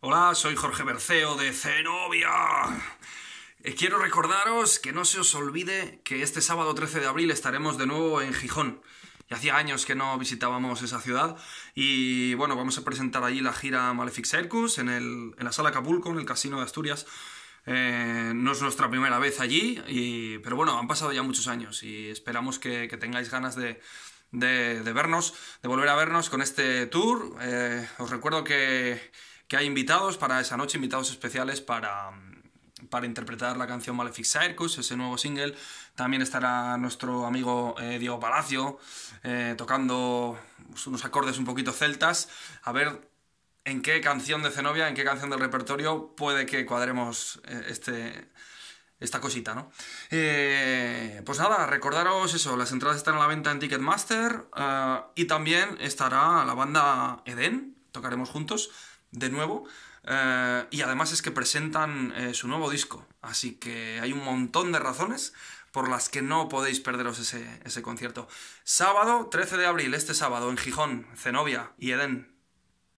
Hola, soy Jorge Berceo de Zenobia. Eh, quiero recordaros que no se os olvide que este sábado 13 de abril estaremos de nuevo en Gijón. Y hacía años que no visitábamos esa ciudad y bueno, vamos a presentar allí la gira Malefic Circus en, la sala Acapulco, en el Casino de Asturias. Eh, no es nuestra primera vez allí, pero bueno, han pasado ya muchos años y esperamos que, tengáis ganas de, vernos, de volver a vernos con este tour. Eh, os recuerdo que que hay invitados para esa noche, invitados especiales mm, para, interpretar la canción Malefic Circus, ese nuevo single. También estará nuestro amigo eh, Diego Palacio eh, tocando unos acordes un poquito celtas. A ver en qué canción de Zenobia, en qué canción del repertorio puede que cuadremos eh, este, esta cosita, ¿no? pues nada, recordaros eso, las entradas están a la venta en Ticketmaster y también estará la banda Eden, tocaremos juntos de nuevo. Eh, y además es que presentan eh, su nuevo disco. Así que hay un montón de razones por las que no podéis perderos ese, ese concierto. Sábado 13 de abril, este sábado, en Gijón, Zenobia y Edén.